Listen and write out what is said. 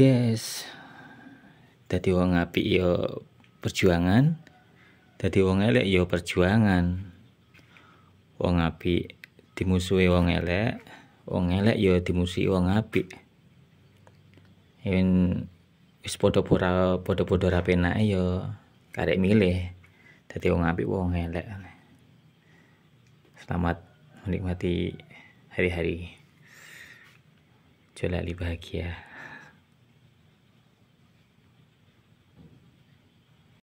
guys dadi wong apik yo ya perjuangan dadi wong elek yo ya perjuangan wong apik dimusuhi wong elek wong elek yo ya dimusuhi wong apik yen wis padha pura padha-padha ra yo karek milih dadi wong apik wong elek selamat menikmati hari-hari Jolali bahagia.